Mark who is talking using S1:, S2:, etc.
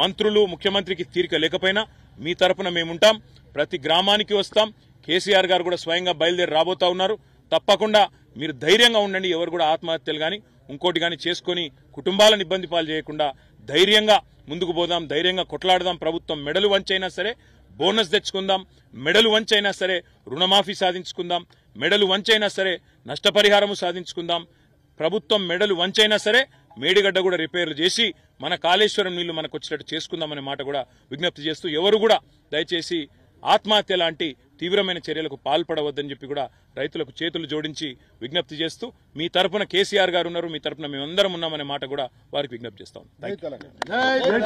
S1: మంత్రులు ముఖ్యమంత్రికి తీరిక లేకపోయినా మీ తరపున మేముంటాం ప్రతి గ్రామానికి వస్తాం కేసీఆర్ గారు కూడా స్వయంగా బయలుదేరి రాబోతా ఉన్నారు తప్పకుండా మీరు ధైర్యంగా ఉండండి ఎవరు కూడా ఆత్మహత్యలు కానీ ఇంకోటి కానీ చేసుకొని కుటుంబాలను ఇబ్బంది పాలు చేయకుండా ధైర్యంగా ముందుకు పోదాం ధైర్యంగా కొట్లాడదాం ప్రభుత్వం మెడలు వంచైనా సరే బోనస్ తెచ్చుకుందాం మెడలు వంచైనా సరే రుణమాఫీ సాధించుకుందాం మెడలు వంచైనా సరే నష్టపరిహారము సాధించుకుందాం ప్రభుత్వం మెడలు వంచైనా సరే మేడిగడ్డ కూడా రిపేర్లు చేసి మన కాళేశ్వరం నీళ్లు మనకు వచ్చినట్టు చేసుకుందామనే మాట కూడా విజ్ఞప్తి చేస్తూ ఎవరు కూడా దయచేసి ఆత్మహత్య లాంటి తీవ్రమైన చర్యలకు పాల్పడవద్దని చెప్పి కూడా రైతులకు చేతులు జోడించి విజ్ఞప్తి చేస్తూ మీ తరఫున కేసీఆర్ గారు ఉన్నారు మీ తరఫున మేమందరం ఉన్నామనే మాట కూడా వారికి విజ్ఞప్తి
S2: చేస్తాం